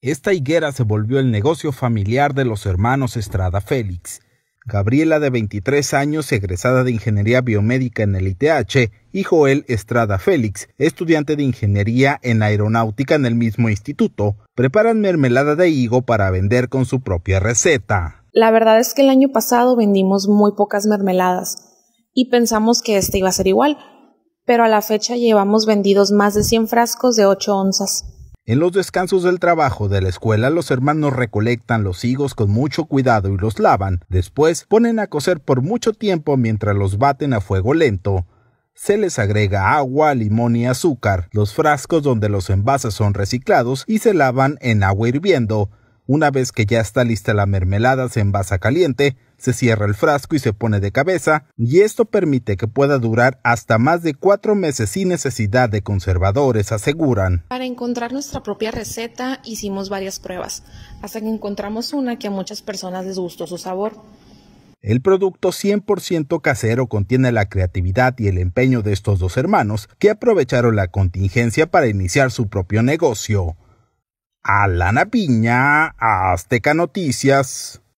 Esta higuera se volvió el negocio familiar de los hermanos Estrada Félix. Gabriela, de 23 años, egresada de Ingeniería Biomédica en el ITH, y Joel Estrada Félix, estudiante de Ingeniería en Aeronáutica en el mismo instituto, preparan mermelada de higo para vender con su propia receta. La verdad es que el año pasado vendimos muy pocas mermeladas y pensamos que este iba a ser igual, pero a la fecha llevamos vendidos más de 100 frascos de 8 onzas. En los descansos del trabajo de la escuela, los hermanos recolectan los higos con mucho cuidado y los lavan. Después ponen a cocer por mucho tiempo mientras los baten a fuego lento. Se les agrega agua, limón y azúcar. Los frascos donde los envases son reciclados y se lavan en agua hirviendo. Una vez que ya está lista la mermelada, se envasa caliente, se cierra el frasco y se pone de cabeza, y esto permite que pueda durar hasta más de cuatro meses sin necesidad de conservadores, aseguran. Para encontrar nuestra propia receta hicimos varias pruebas, hasta que encontramos una que a muchas personas les gustó su sabor. El producto 100% casero contiene la creatividad y el empeño de estos dos hermanos que aprovecharon la contingencia para iniciar su propio negocio. Alana Piña, Azteca Noticias.